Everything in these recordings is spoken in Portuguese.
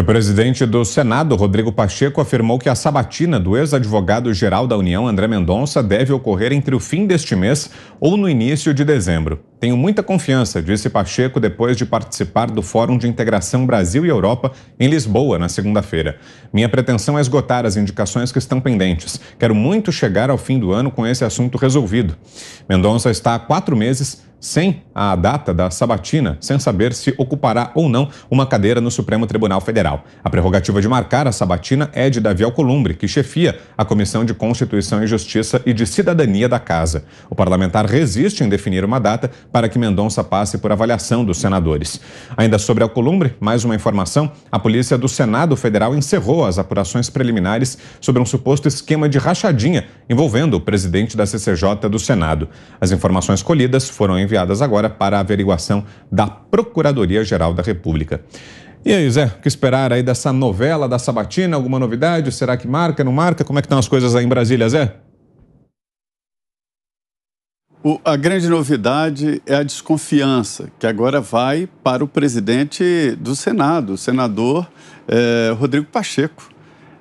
o presidente do Senado, Rodrigo Pacheco, afirmou que a sabatina do ex-advogado-geral da União, André Mendonça, deve ocorrer entre o fim deste mês ou no início de dezembro. Tenho muita confiança, disse Pacheco depois de participar do Fórum de Integração Brasil e Europa em Lisboa na segunda-feira. Minha pretensão é esgotar as indicações que estão pendentes. Quero muito chegar ao fim do ano com esse assunto resolvido. Mendonça está há quatro meses sem a data da sabatina, sem saber se ocupará ou não uma cadeira no Supremo Tribunal Federal. A prerrogativa de marcar a sabatina é de Davi Alcolumbre, que chefia a Comissão de Constituição e Justiça e de Cidadania da Casa. O parlamentar resiste em definir uma data para que Mendonça passe por avaliação dos senadores. Ainda sobre Alcolumbre, mais uma informação: a polícia do Senado Federal encerrou as apurações preliminares sobre um suposto esquema de rachadinha envolvendo o presidente da CCJ do Senado. As informações colhidas foram enviadas agora para a averiguação da Procuradoria-Geral da República. E aí, Zé, o que esperar aí dessa novela da Sabatina? Alguma novidade? Será que marca, não marca? Como é que estão as coisas aí em Brasília, Zé? O, a grande novidade é a desconfiança, que agora vai para o presidente do Senado, o senador eh, Rodrigo Pacheco.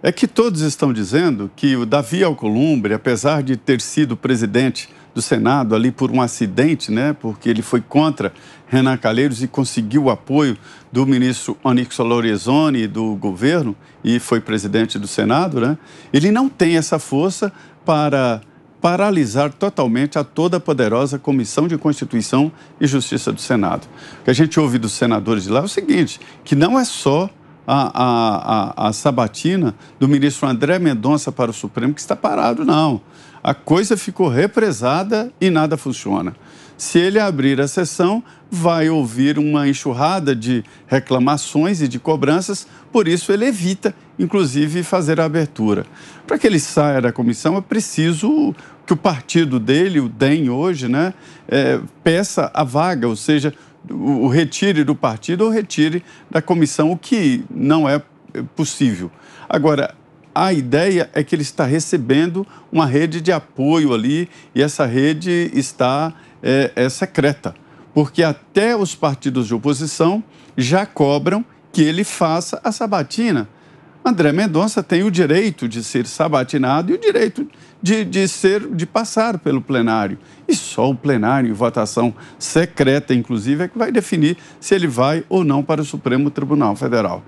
É que todos estão dizendo que o Davi Alcolumbre, apesar de ter sido presidente do Senado ali por um acidente, né, porque ele foi contra Renan Calheiros e conseguiu o apoio do ministro Onyx Lorenzoni do governo e foi presidente do Senado, né, ele não tem essa força para paralisar totalmente a toda poderosa Comissão de Constituição e Justiça do Senado. O que a gente ouve dos senadores de lá é o seguinte, que não é só a, a, a, sabatina do ministro André Mendonça para o Supremo, que está parado, não. A coisa ficou represada e nada funciona. Se ele abrir a sessão, vai ouvir uma enxurrada de reclamações e de cobranças, por isso ele evita, inclusive, fazer a abertura. Para que ele saia da comissão, é preciso que o partido dele, o DEM hoje, né, é, peça a vaga, ou seja, o retire do partido ou retire da comissão, o que não é, é possível. Agora, a ideia é que ele está recebendo uma rede de apoio ali e essa rede está é, é secreta, porque até os partidos de oposição já cobram que ele faça a sabatina André Mendonça tem o direito de ser sabatinado e o direito de, de, ser, de passar pelo plenário. E só o plenário, votação secreta, inclusive, é que vai definir se ele vai ou não para o Supremo Tribunal Federal.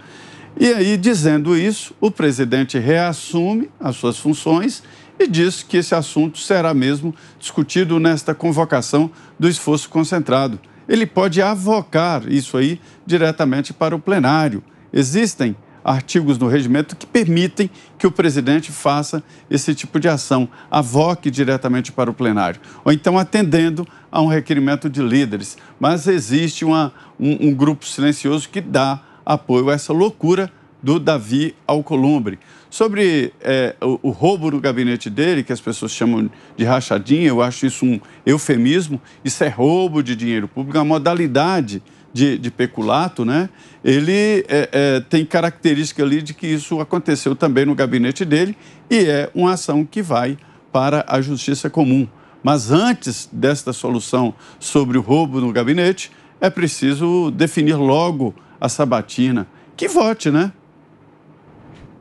E aí, dizendo isso, o presidente reassume as suas funções e diz que esse assunto será mesmo discutido nesta convocação do esforço concentrado. Ele pode avocar isso aí diretamente para o plenário. Existem artigos no regimento que permitem que o presidente faça esse tipo de ação, avoque diretamente para o plenário, ou então atendendo a um requerimento de líderes. Mas existe uma, um, um grupo silencioso que dá apoio a essa loucura do Davi Alcolumbre. Sobre é, o, o, roubo no gabinete dele, que as pessoas chamam de rachadinha, eu acho isso um eufemismo, isso é roubo de dinheiro público, é a modalidade de, de peculato, né? ele é, é, tem característica ali de que isso aconteceu também no gabinete dele e é uma ação que vai para a justiça comum. Mas antes desta solução sobre o roubo no gabinete, é preciso definir logo a sabatina. Que vote, né?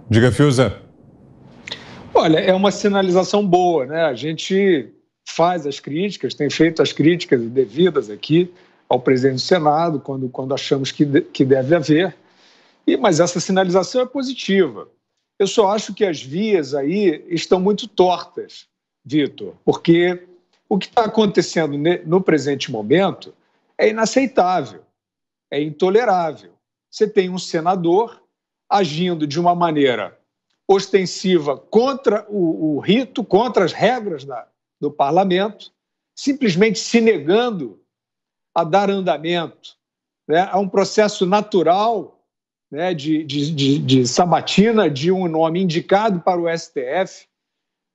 Diga, Fiuza. Olha, é uma sinalização boa, né? A gente faz as críticas, tem feito as críticas devidas aqui ao presidente do Senado, quando, quando achamos que, de, que deve haver, e, mas essa sinalização é positiva. Eu só acho que as vias aí estão muito tortas, Vitor, porque o que está acontecendo no presente momento é inaceitável, é intolerável. Você tem um senador agindo de uma maneira ostensiva contra o, o rito, contra as regras da, do parlamento, simplesmente se negando a dar andamento. Né? É um processo natural né, de, de, de, de sabatina de um nome indicado para o STF.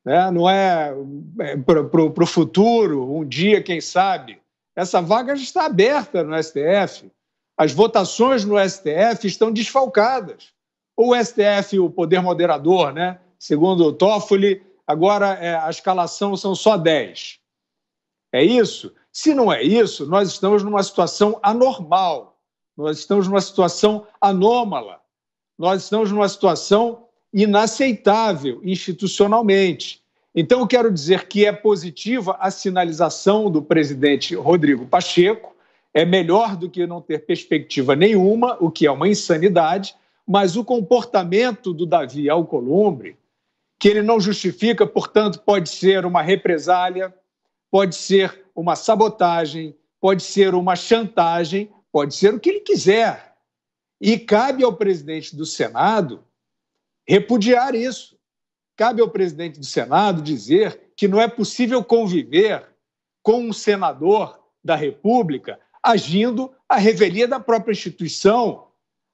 Né? Não é, é para o futuro, um dia, quem sabe. Essa vaga já está aberta no STF. As votações no STF estão desfalcadas. Ou o STF, o poder moderador, né? segundo o Toffoli, agora é, a escalação são só 10. É isso? Se não é isso, nós estamos numa situação anormal, nós estamos numa situação anômala, nós estamos numa situação inaceitável institucionalmente. Então, eu quero dizer que é positiva a sinalização do presidente Rodrigo Pacheco, é melhor do que não ter perspectiva nenhuma, o que é uma insanidade, mas o comportamento do Davi Alcolumbre, que ele não justifica, portanto, pode ser uma represália, pode ser uma sabotagem, pode ser uma chantagem, pode ser o que ele quiser. E cabe ao presidente do Senado repudiar isso. Cabe ao presidente do Senado dizer que não é possível conviver com um senador da República agindo à revelia da própria instituição,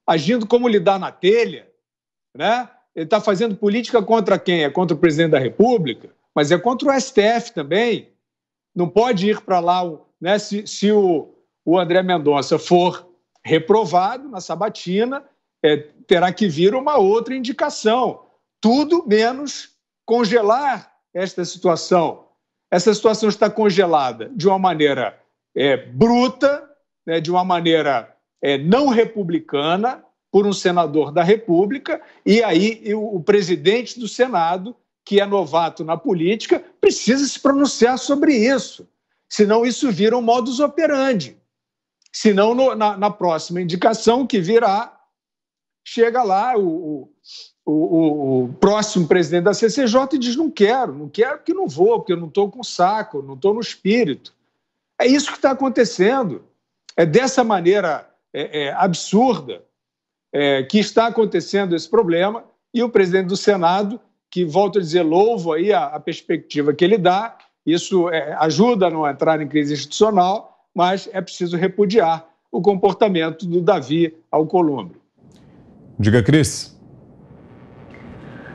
agindo como lhe dá na telha, né? Ele está fazendo política contra quem? É contra o presidente da República, mas é contra o STF também não pode ir para lá, né, se, se o, o André Mendonça for reprovado na sabatina, é, terá que vir uma outra indicação. Tudo menos congelar esta situação. Essa situação está congelada de uma maneira é, bruta, né, de uma maneira é, não republicana, por um senador da República, e aí o, o presidente do Senado que é novato na política precisa se pronunciar sobre isso. Senão isso vira um modus operandi. Senão, no, na, na, próxima indicação que virá, chega lá o, o, o, o, próximo presidente da CCJ e diz: não quero, não quero porque não vou, porque eu não estou com saco, não estou no espírito. É isso que está acontecendo. É dessa maneira é, é, absurda é, que está acontecendo esse problema e o presidente do Senado que, volto a dizer, louvo aí a, a perspectiva que ele dá, isso é, ajuda a não entrar em crise institucional, mas é preciso repudiar o comportamento do Davi Alcolumbre. Diga, Cris.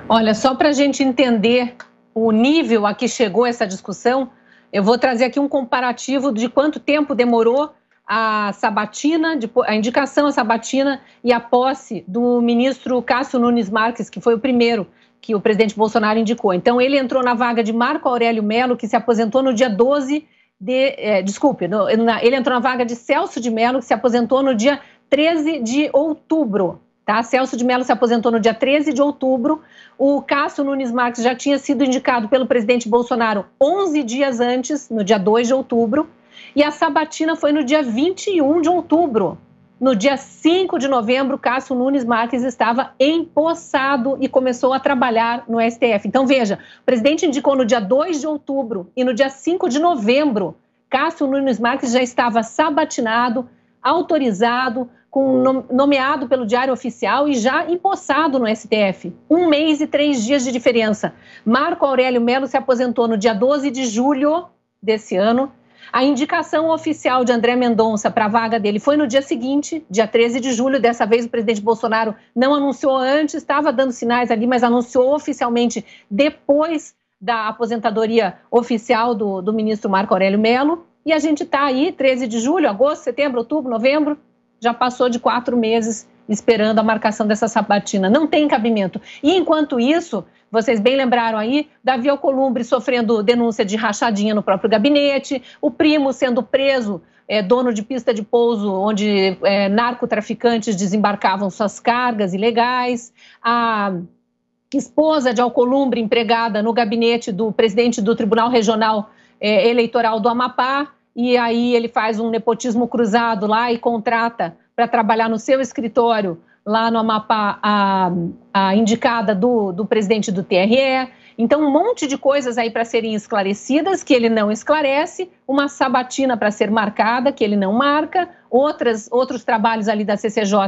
Olha, só para a gente entender o nível a que chegou essa discussão, eu vou trazer aqui um comparativo de quanto tempo demorou a sabatina, a indicação à sabatina e a posse do ministro Cássio Nunes Marques, que foi o primeiro que o presidente Bolsonaro indicou. Então, ele entrou na vaga de Marco Aurélio Melo, que se aposentou no dia 12 de. É, desculpe, no, na, ele entrou na vaga de Celso de Melo, que se aposentou no dia 13 de outubro. Tá? Celso de Mello se aposentou no dia 13 de outubro. O Cássio Nunes Marques já tinha sido indicado pelo presidente Bolsonaro 11 dias antes, no dia 2 de outubro. E a sabatina foi no dia 21 de outubro. No dia 5 de novembro, Cássio Nunes Marques estava empossado e começou a trabalhar no STF. Então, veja, o presidente indicou no dia 2 de outubro e no dia 5 de novembro, Cássio Nunes Marques já estava sabatinado, autorizado, com, nomeado pelo Diário Oficial e já empossado no STF. Um mês e três dias de diferença. Marco Aurélio Melo se aposentou no dia 12 de julho desse ano a indicação oficial de André Mendonça para a vaga dele foi no dia seguinte, dia 13 de julho. Dessa vez, o presidente Bolsonaro não anunciou antes, estava dando sinais ali, mas anunciou oficialmente depois da aposentadoria oficial do, do ministro Marco Aurélio Melo. E a gente está aí, 13 de julho, agosto, setembro, outubro, novembro, já passou de quatro meses esperando a marcação dessa sabatina. Não tem cabimento. E enquanto isso, vocês bem lembraram aí, Davi Alcolumbre sofrendo denúncia de rachadinha no próprio gabinete, o primo sendo preso, é, dono de pista de pouso onde é, narcotraficantes desembarcavam suas cargas ilegais, a esposa de Alcolumbre empregada no gabinete do presidente do Tribunal Regional é, Eleitoral do Amapá, e aí ele faz um nepotismo cruzado lá e contrata para trabalhar no seu escritório lá no Amapá a, a indicada do, do presidente do TRE. Então, um monte de coisas aí para serem esclarecidas que ele não esclarece, uma sabatina para ser marcada que ele não marca, outras, outros trabalhos ali da CCJ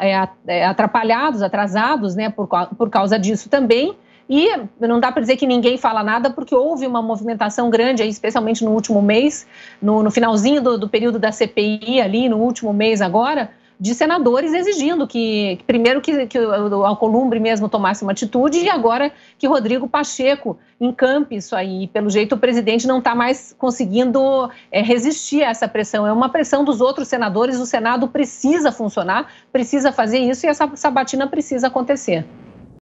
é, é, atrapalhados, atrasados, né, por, por causa disso também. E não dá para dizer que ninguém fala nada, porque houve uma movimentação grande, aí, especialmente no último mês, no, no finalzinho do, do período da CPI, ali, no último mês agora, de senadores exigindo que, primeiro, que, que o Alcolumbre mesmo tomasse uma atitude e agora que Rodrigo Pacheco encampe isso aí. Pelo jeito, o presidente não está mais conseguindo é, resistir a essa pressão. É uma pressão dos outros senadores. O Senado precisa funcionar, precisa fazer isso e essa sabatina precisa acontecer.